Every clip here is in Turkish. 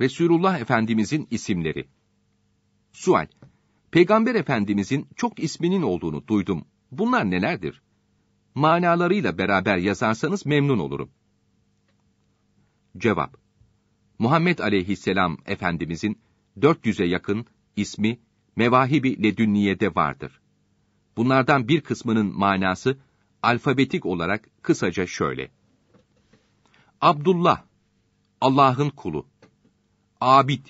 Resulullah Efendimizin isimleri. Sual. Peygamber Efendimizin çok isminin olduğunu duydum. Bunlar nelerdir? Manalarıyla beraber yazarsanız memnun olurum. Cevap. Muhammed aleyhisselam Efendimizin 400'e yakın ismi mevahibi ledünniyede vardır. Bunlardan bir kısmının manası alfabetik olarak kısaca şöyle. Abdullah, Allah'ın kulu abid,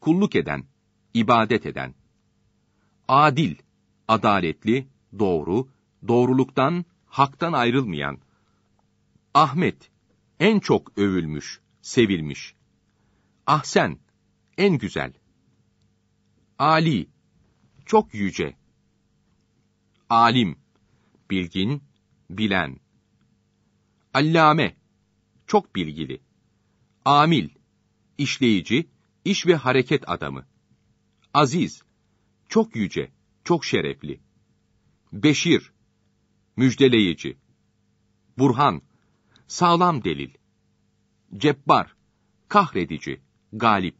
kulluk eden, ibadet eden. Adil, adaletli, doğru, doğruluktan, haktan ayrılmayan. Ahmet, en çok övülmüş, sevilmiş. Ahsen, en güzel. Ali, çok yüce. Alim, bilgin, bilen. Allame, çok bilgili. Amil, işleyici, İş ve hareket adamı. Aziz, çok yüce, çok şerefli. Beşir, müjdeleyici. Burhan, sağlam delil. Cebbar, kahredici, galip.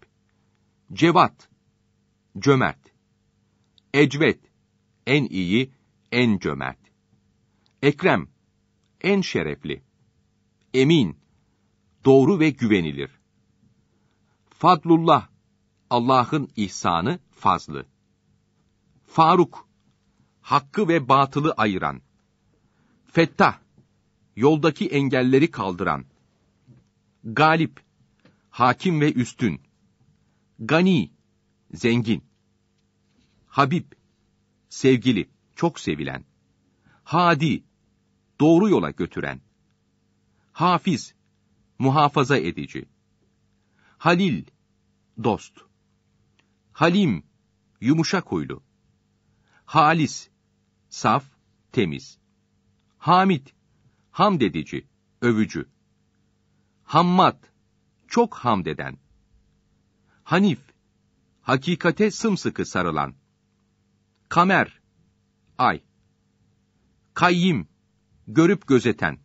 Cevat, cömert. Ecvet, en iyi, en cömert. Ekrem, en şerefli. Emin, doğru ve güvenilir. Fadlullah, Allah'ın ihsanı, fazlı. Faruk, hakkı ve batılı ayıran. Fettah, yoldaki engelleri kaldıran. Galip, hakim ve üstün. Gani, zengin. Habib, sevgili, çok sevilen. Hadi, doğru yola götüren. Hafiz, muhafaza edici. Halil, dost. Halim, yumuşak huylu. Halis, saf, temiz. Hamit, hamd edici, övücü. Hammat, çok hamd eden. Hanif, hakikate sımsıkı sarılan. Kamer, ay. Kayyim, görüp gözeten.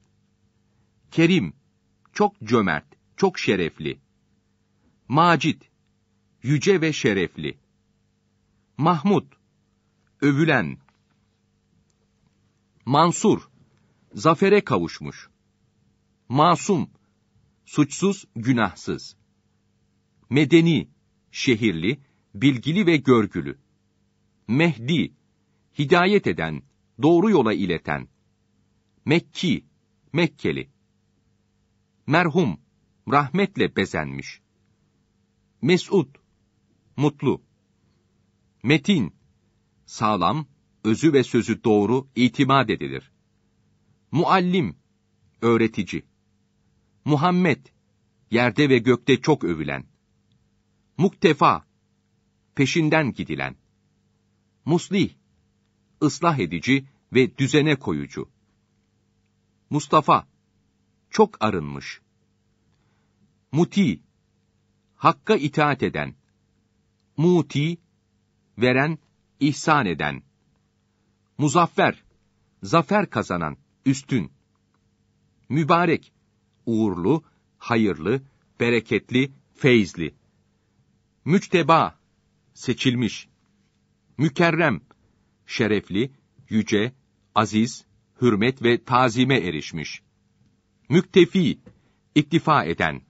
Kerim, çok cömert, çok şerefli. Macit, yüce ve şerefli. Mahmud, övülen. Mansur, zafere kavuşmuş. Masum, suçsuz, günahsız. Medeni, şehirli, bilgili ve görgülü. Mehdi, hidayet eden, doğru yola ileten. Mekki, Mekkeli. Merhum, rahmetle bezenmiş. Mesud, mutlu. Metin, sağlam, özü ve sözü doğru itimat edilir. Muallim, öğretici. Muhammed, yerde ve gökte çok övülen. Muktefa, peşinden gidilen. Muslih, ıslah edici ve düzene koyucu. Mustafa, çok arınmış. Muti, hakka itaat eden. Muti, veren, ihsan eden. Muzaffer, zafer kazanan, üstün. Mübarek, uğurlu, hayırlı, bereketli, feyzli. Müçteba, seçilmiş. Mükerrem, şerefli, yüce, aziz, hürmet ve tazime erişmiş. Müktefi, iktifa eden.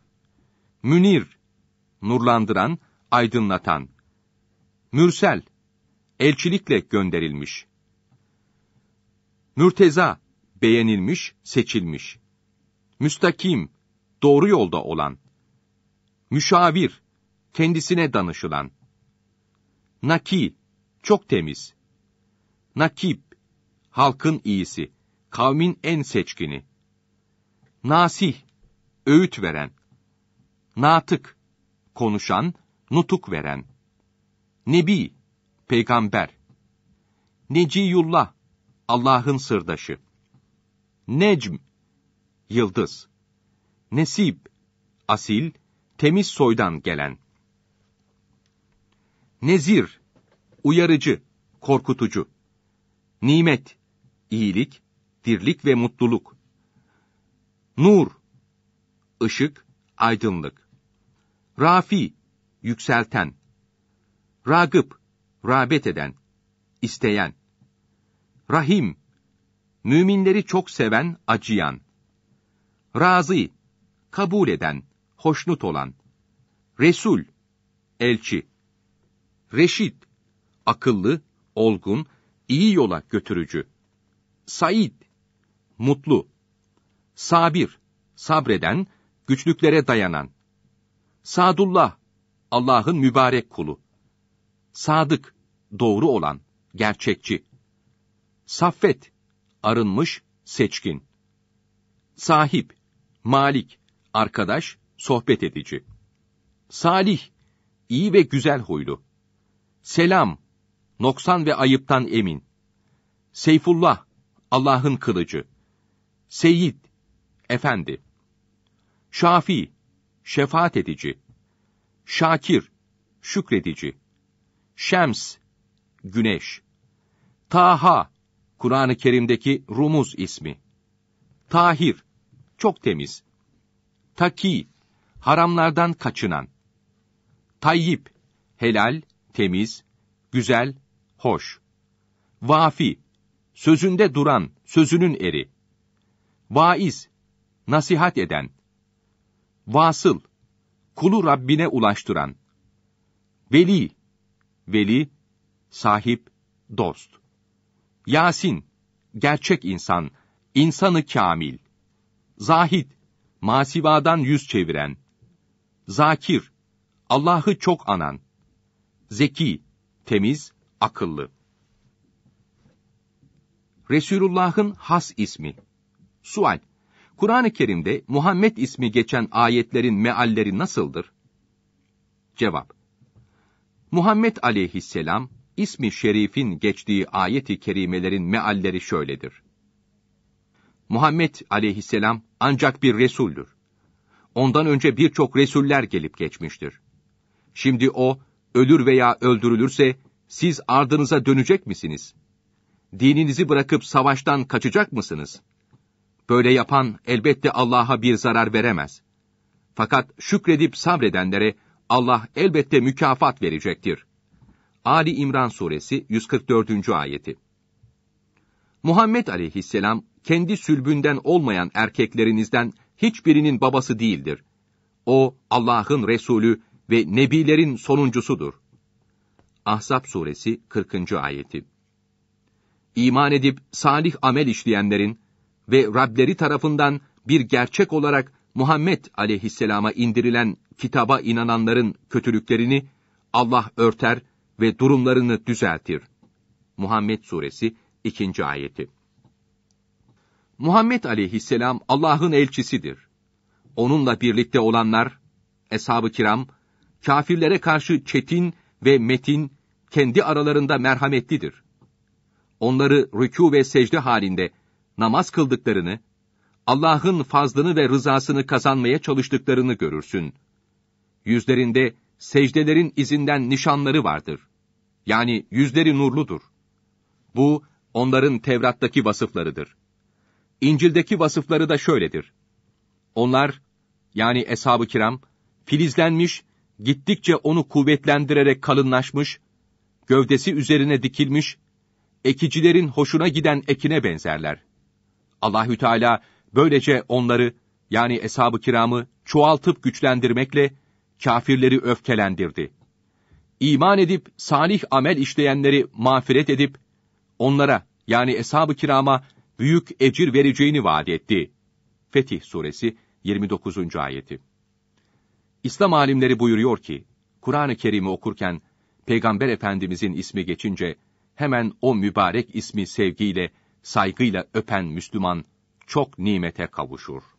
Münir, nurlandıran, aydınlatan. Mürsel, elçilikle gönderilmiş. Mürteza, beğenilmiş, seçilmiş. Müstakim, doğru yolda olan. Müşavir, kendisine danışılan. Naki, çok temiz. Nakip, halkın iyisi, kavmin en seçkini. Nasih, öğüt veren. Natık, konuşan, nutuk veren. Nebi, peygamber. Neciyullah, Allah'ın sırdaşı. Necm, yıldız. Nesib, asil, temiz soydan gelen. Nezir, uyarıcı, korkutucu. Nimet, iyilik, dirlik ve mutluluk. Nur, ışık, aydınlık. Rafi, yükselten. Ragıp, rağbet eden, isteyen. Rahim, müminleri çok seven, acıyan. Razı, kabul eden, hoşnut olan. Resul, elçi. Reşit, akıllı, olgun, iyi yola götürücü. Said, mutlu. Sabir, sabreden, güçlüklere dayanan. Sadullah, Allah'ın mübarek kulu sadık, doğru olan, gerçekçi. Saffet, arınmış, seçkin. Sahip, malik, arkadaş, sohbet edici. Salih, iyi ve güzel huylu. Selam, noksan ve ayıptan emin. Seyfullah, Allah'ın kılıcı. Seyyid, efendi. Şafi, şefaat edici. Şakir, şükredici. Şems, güneş. Taha, Kur'an-ı Kerim'deki Rumuz ismi. Tahir, çok temiz. Taki, haramlardan kaçınan. Tayyip, helal, temiz, güzel, hoş. Vafi, sözünde duran, sözünün eri. Vaiz, nasihat eden. Vasıl, kulu Rabbine ulaştıran. Veli, veli, sahip, dost. Yasin, gerçek insan, insanı kamil. Zahid, masivadan yüz çeviren. Zakir, Allah'ı çok anan. Zeki, temiz, akıllı. Resulullah'ın has ismi. Sual: Kur'an-ı Kerim'de Muhammed ismi geçen ayetlerin mealleri nasıldır? Cevap: Muhammed aleyhisselam, ismi şerifin geçtiği ayeti kerimelerin mealleri şöyledir. Muhammed aleyhisselam ancak bir Resuldür. Ondan önce birçok Resuller gelip geçmiştir. Şimdi o, ölür veya öldürülürse, siz ardınıza dönecek misiniz? Dininizi bırakıp savaştan kaçacak mısınız? Böyle yapan elbette Allah'a bir zarar veremez. Fakat şükredip sabredenlere Allah elbette mükafat verecektir. Ali İmran suresi 144. ayeti. Muhammed aleyhisselam kendi sülbünden olmayan erkeklerinizden hiçbirinin babası değildir. O Allah'ın resulü ve nebilerin sonuncusudur. Ahzab suresi 40. ayeti. İman edip salih amel işleyenlerin ve Rableri tarafından bir gerçek olarak Muhammed aleyhisselama indirilen kitaba inananların kötülüklerini Allah örter ve durumlarını düzeltir. Muhammed Suresi 2. ayeti. Muhammed aleyhisselam Allah'ın elçisidir. Onunla birlikte olanlar, eshab-ı kiram, kafirlere karşı çetin ve metin, kendi aralarında merhametlidir. Onları rükû ve secde halinde namaz kıldıklarını, Allah'ın fazlını ve rızasını kazanmaya çalıştıklarını görürsün. Yüzlerinde secdelerin izinden nişanları vardır. Yani yüzleri nurludur. Bu, onların Tevrat'taki vasıflarıdır. İncil'deki vasıfları da şöyledir. Onlar, yani eshab-ı kiram, filizlenmiş, gittikçe onu kuvvetlendirerek kalınlaşmış, gövdesi üzerine dikilmiş, ekicilerin hoşuna giden ekine benzerler. Allahü Teala Böylece onları yani eshab-ı kiramı çoğaltıp güçlendirmekle kafirleri öfkelendirdi. İman edip salih amel işleyenleri mağfiret edip onlara yani eshab-ı kirama büyük ecir vereceğini vaat etti. Fetih Suresi 29. ayeti. İslam alimleri buyuruyor ki, Kur'an-ı Kerim'i okurken Peygamber Efendimizin ismi geçince hemen o mübarek ismi sevgiyle, saygıyla öpen Müslüman çok nimete kavuşur.